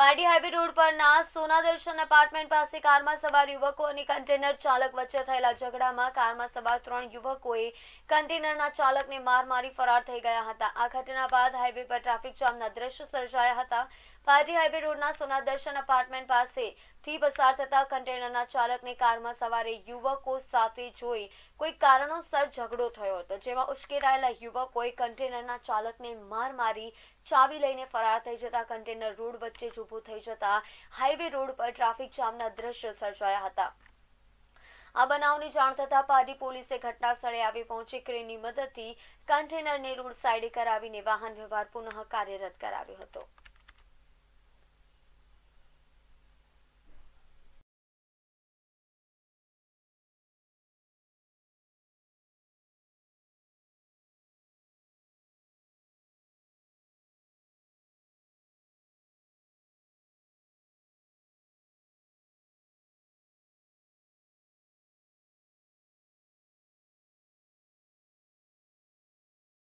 party highway road પરના સોના દર્શન apartment પાસે કારમાં સવાર યુવકો અને કન્ટેનર ચાલક વચ્ચે થયેલા ઝઘડામાં કારમાં સવાર ત્રણ યુવકોએ કન્ટેનરના ચાલકને માર મારી ફરાર થઈ ગયા હતા આ ઘટના બાદ હાઈવે પર ટ્રાફિક જામના દ્રશ્યો સર્જાયા હતા પાર્ટી હાઈવે રોડના સોના દર્શન એપાર્ટમેન્ટ પાસે થી પસાર થતા કન્ટેનરના ચાલકને કારમાં સવારે યુવકો સાથે જોઈ કોઈ કારણોસર ઝઘડો થયો હતો જેમાં ઉશ્કેરાયેલા યુવકોએ કન્ટેનરના ચાલકને માર મારી ચાવી લઈને ફરાર થઈ જતા કન્ટેનર રોડ વચ્ચે જ ઊભું થઈ જતા હાઈવે રોડ પર ટ્રાફિક જામના દ્રશ્ય સર્જાયા હતા આ બનાવની જાણ થતા પારી પોલીસે ઘટના સ્થળે આવી પહોંચી ક્રેનની મદદથી કન્ટેનરને રોડ સાઈડે કરાવીને વાહન વ્યવહાર પુનઃ કાર્યરત કરાવ્યો હતો